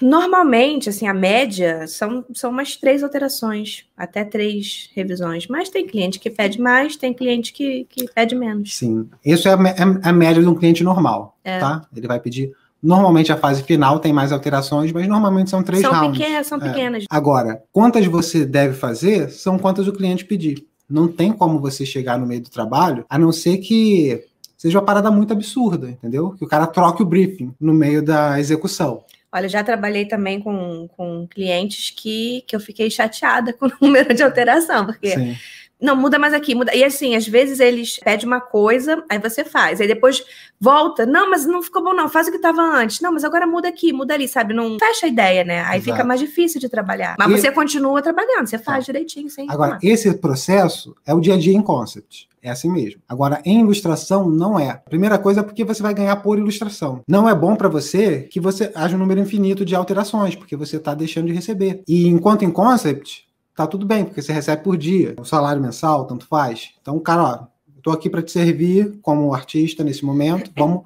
Normalmente, assim, a média são, são umas três alterações, até três revisões. Mas tem cliente que pede mais, tem cliente que, que pede menos. Sim, isso é a, é, é a média de um cliente normal, é. tá? Ele vai pedir... Normalmente a fase final tem mais alterações, mas normalmente são três são rounds. Pequenas, são é. pequenas. É. Agora, quantas você deve fazer são quantas o cliente pedir. Não tem como você chegar no meio do trabalho, a não ser que seja uma parada muito absurda, entendeu? Que o cara troque o briefing no meio da execução. Olha, já trabalhei também com, com clientes que, que eu fiquei chateada com o número de alteração, porque Sim. Não, muda mais aqui, muda. E assim, às vezes eles pedem uma coisa, aí você faz. Aí depois volta. Não, mas não ficou bom, não. Faz o que estava antes. Não, mas agora muda aqui, muda ali, sabe? Não fecha a ideia, né? Aí Exato. fica mais difícil de trabalhar. Mas e... você continua trabalhando, você faz tá. direitinho, sem. Agora, esse processo é o dia a dia em concept. É assim mesmo. Agora, em ilustração, não é. Primeira coisa é porque você vai ganhar por ilustração. Não é bom para você que você haja um número infinito de alterações, porque você está deixando de receber. E enquanto em concept, tá tudo bem, porque você recebe por dia, o salário mensal, tanto faz. Então, cara, ó, estou aqui para te servir como artista nesse momento, vamos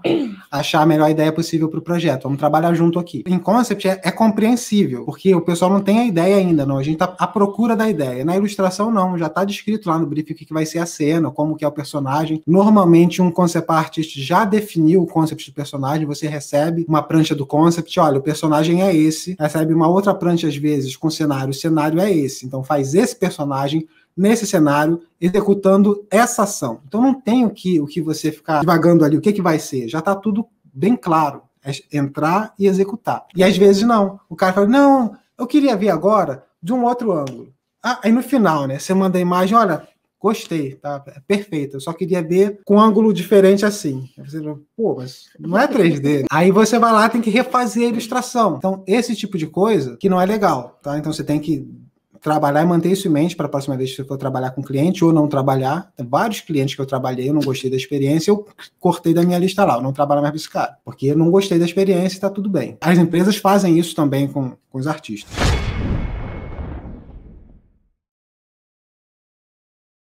achar a melhor ideia possível para o projeto, vamos trabalhar junto aqui. Em concept é, é, compreensível, porque o pessoal não tem a ideia ainda, não. A gente está à procura da ideia. Na ilustração, não, já está descrito lá no briefing o que, vai ser a cena, como que é o personagem. Normalmente, um concept artist já definiu o concept do personagem, você recebe uma prancha do concept, olha, o personagem é esse, recebe uma outra prancha às vezes com cenário, o cenário é esse, então faz esse personagem nesse cenário, executando essa ação. Então não tem o que, o que você ficar devagando ali, o que, que vai ser. Já está tudo bem claro. É entrar e executar. E às vezes não. O cara fala, não, eu queria ver agora de um outro ângulo. Ah, aí no final, né? Você manda a imagem, olha, gostei, tá? É perfeito. Eu só queria ver com um ângulo diferente assim. você fala, pô, mas não é 3D. Né? Aí você vai lá, tem que refazer a ilustração. Então, esse tipo de coisa que não é legal, tá? Então você tem que trabalhar e manter isso em mente para a próxima vez que você for trabalhar com cliente ou não trabalhar. Tem vários clientes que eu trabalhei, eu não gostei da experiência, eu cortei da minha lista lá, eu não trabalho mais com esse cara, porque eu não gostei da experiência e está tudo bem. As empresas fazem isso também com, com os artistas.